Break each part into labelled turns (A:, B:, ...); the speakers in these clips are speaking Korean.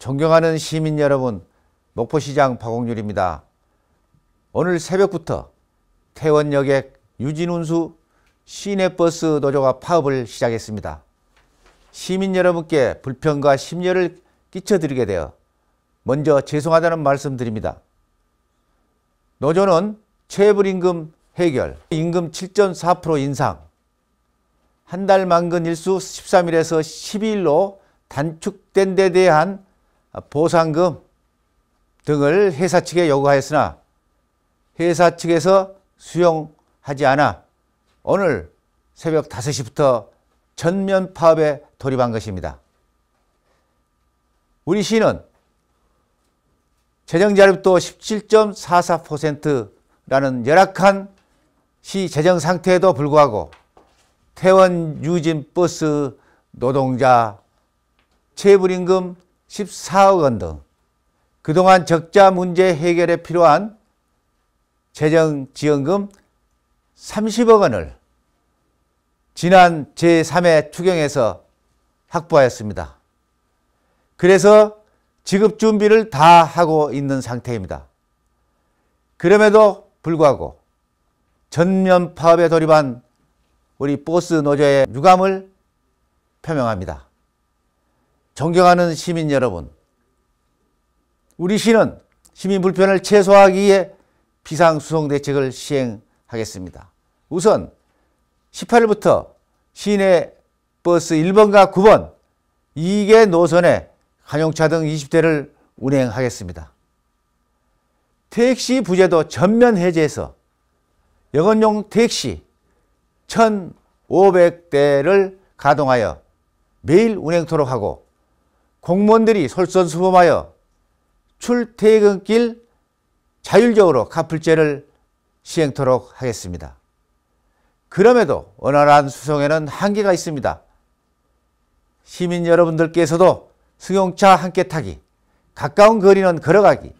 A: 존경하는 시민 여러분, 목포시장 박홍률입니다. 오늘 새벽부터 태원역의 유진운수 시내버스 노조가 파업을 시작했습니다. 시민 여러분께 불편과 심려를 끼쳐드리게 되어 먼저 죄송하다는 말씀드립니다. 노조는 체불임금 해결, 임금 7.4% 인상, 한 달 만근 일수 13일에서 12일로 단축된 데 대한 아, 보상금 등을 회사 측에 요구하였으나 회사 측에서 수용하지 않아 오늘 새벽 5시부터 전면 파업에 돌입한 것입니다. 우리 시는 재정자립도 17.44%라는 열악한 시 재정 상태에도 불구하고 퇴원 유진 버스 노동자 체불임금 14억 원 등 그동안 적자 문제 해결에 필요한 재정 지원금 30억 원을 지난 제3회 추경에서 확보하였습니다. 그래서 지급 준비를 다 하고 있는 상태입니다. 그럼에도 불구하고 전면 파업에 돌입한 우리 보스 노조의 유감을 표명합니다. 존경하는 시민 여러분, 우리 시는 시민 불편을 최소화하기 위해 비상수송 대책을 시행하겠습니다. 우선 18일부터 시내 버스 1번과 9번 2개 노선에 간용차 등 20대를 운행하겠습니다. 택시 부재도 전면 해제해서 영원용 택시 1,500대를 가동하여 매일 운행토록 하고 공무원들이 솔선수범하여 출퇴근길 자율적으로 카풀제를 시행토록 하겠습니다. 그럼에도 원활한 수송에는 한계가 있습니다. 시민 여러분들께서도 승용차 함께 타기, 가까운 거리는 걸어가기,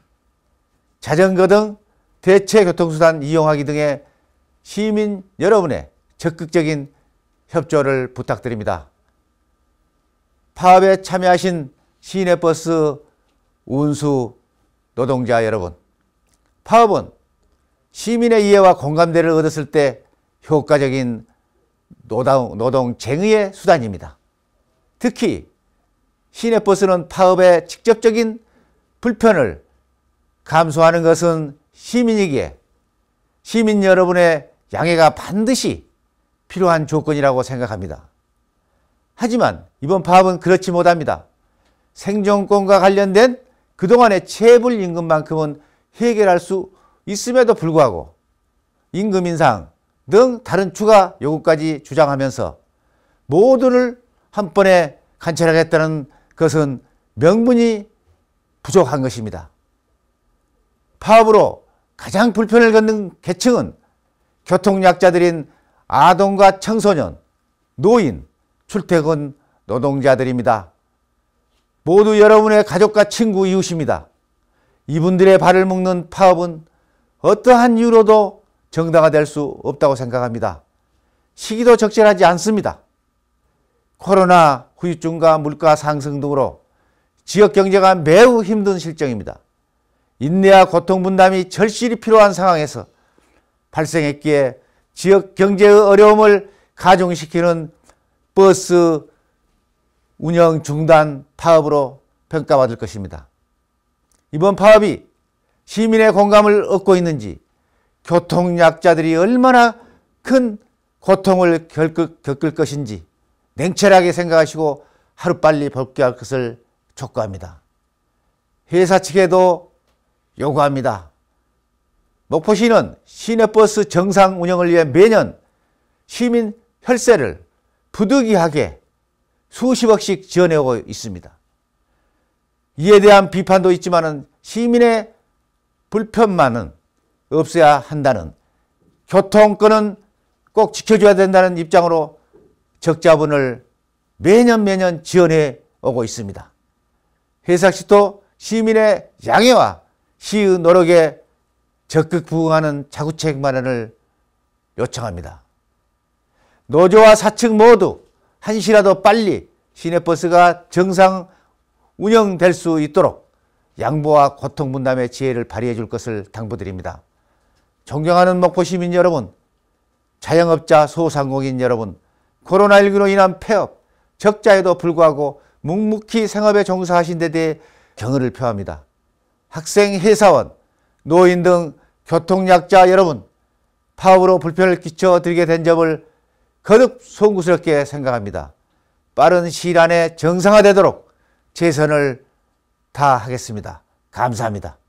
A: 자전거 등 대체 교통수단 이용하기 등의 시민 여러분의 적극적인 협조를 부탁드립니다. 파업에 참여하신 시내 버스 운수 노동자 여러분, 파업은 시민의 이해와 공감대를 얻었을 때 효과적인 노동, 노동쟁의의 수단입니다. 특히 시내버스는 파업의 직접적인 불편을 감소하는 것은 시민이기에 시민 여러분의 양해가 반드시 필요한 조건이라고 생각합니다. 하지만 이번 파업은 그렇지 못합니다. 생존권과 관련된 그동안의 체불 임금만큼은 해결할 수 있음에도 불구하고 임금 인상 등 다른 추가 요구까지 주장하면서 모두를 한 번에 관철하겠다는 것은 명분이 부족한 것입니다. 파업으로 가장 불편을 겪는 계층은 교통약자들인 아동과 청소년, 노인, 출퇴근 노동자들입니다. 모두 여러분의 가족과 친구 이웃입니다. 이분들의 발을 묶는 파업은 어떠한 이유로도 정당화될 수 없다고 생각합니다. 시기도 적절하지 않습니다. 코로나 후유증과 물가 상승 등으로 지역 경제가 매우 힘든 실정입니다. 인내와 고통 분담이 절실히 필요한 상황에서 발생했기에 지역 경제의 어려움을 가중시키는 버스 운영 중단 파업으로 평가받을 것입니다. 이번 파업이 시민의 공감을 얻고 있는지 교통약자들이 얼마나 큰 고통을 겪을, 것인지 냉철하게 생각하시고 하루빨리 복귀할 것을 촉구합니다. 회사 측에도 요구합니다. 목포시는 시내버스 정상 운영을 위해 매년 시민 혈세를 부득이하게 수십억씩 지어내고 있습니다. 이에 대한 비판도 있지만 시민의 불편만은 없어야 한다는 교통권은 꼭 지켜줘야 된다는 입장으로 적자분을 매년 매년 지원해 오고 있습니다. 회사식도 시민의 양해와 시의 노력에 적극 부응하는 자구책 마련을 요청합니다. 노조와 사측 모두 한시라도 빨리 시내버스가 정상 운영될 수 있도록 양보와 고통 분담의 지혜를 발휘해 줄 것을 당부드립니다. 존경하는 목포 시민 여러분, 자영업자 소상공인 여러분, 코로나19로 인한 폐업, 적자에도 불구하고 묵묵히 생업에 종사하신 데 대해 경의를 표합니다. 학생, 회사원, 노인 등 교통약자 여러분, 파업으로 불편을 끼쳐드리게 된 점을 거듭 송구스럽게 생각합니다. 빠른 시일 안에 정상화되도록 최선을 다하겠습니다. 감사합니다.